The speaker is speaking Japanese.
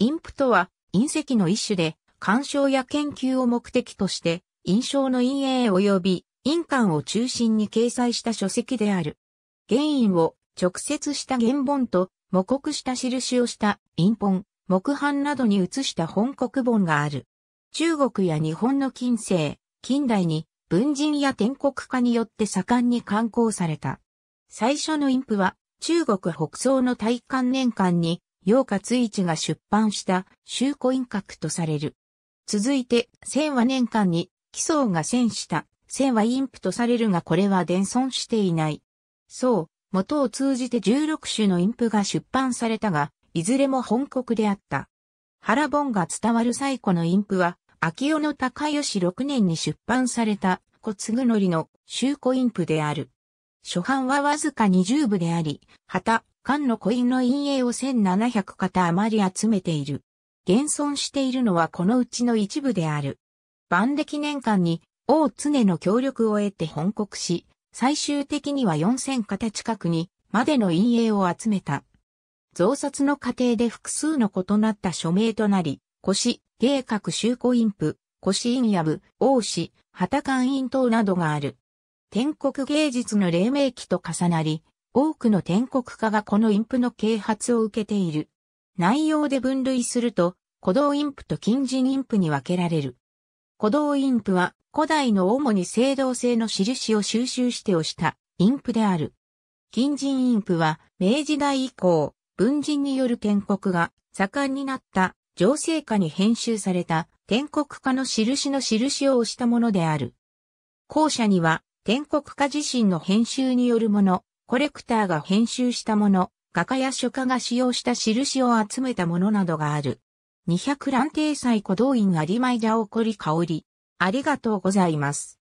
インプとは隕石の一種で、鑑賞や研究を目的として、印象の陰影及び印鑑を中心に掲載した書籍である。原因を直接した原本と、模刻した印をした印本、木版などに移した本国本がある。中国や日本の近世、近代に文人や天国家によって盛んに刊行された。最初のインプは中国北宋の大観年間に楊勝一が出版した修古印閣とされる。続いて、千和年間に、奇想が遷した千和陰譜とされるがこれは伝存していない。そう、元を通じて16種の陰譜が出版されたが、いずれも本国であった。原本が伝わる最古の陰譜は、秋代の高吉6年に出版された、小継則の修古陰譜である。初版はわずか20部であり、旗、漢のコの陰影を1700型余り集めている。現存しているのはこのうちの一部である。万歴年間に王常の協力を得て本国し、最終的には4000型近くにまでの陰影を集めた。増刷の過程で複数の異なった署名となり、腰、芸閣修古院部、腰陰野部、王子、旗官陰等などがある。天国芸術の黎明期と重なり、多くの天国家がこのインプの啓発を受けている。内容で分類すると、古道インプと近人インプに分けられる。古道インプは古代の主に青銅製の印を収集して押したインプである。近人インプは明治代以降、文人による建国が盛んになった情勢下に編集された天国家の印の印を押したものである。後者には天国家自身の編集によるもの、コレクターが編集したもの、画家や書家が使用した印を集めたものなどがある。200蘭亭祭古動員有前田起こり香り。ありがとうございます。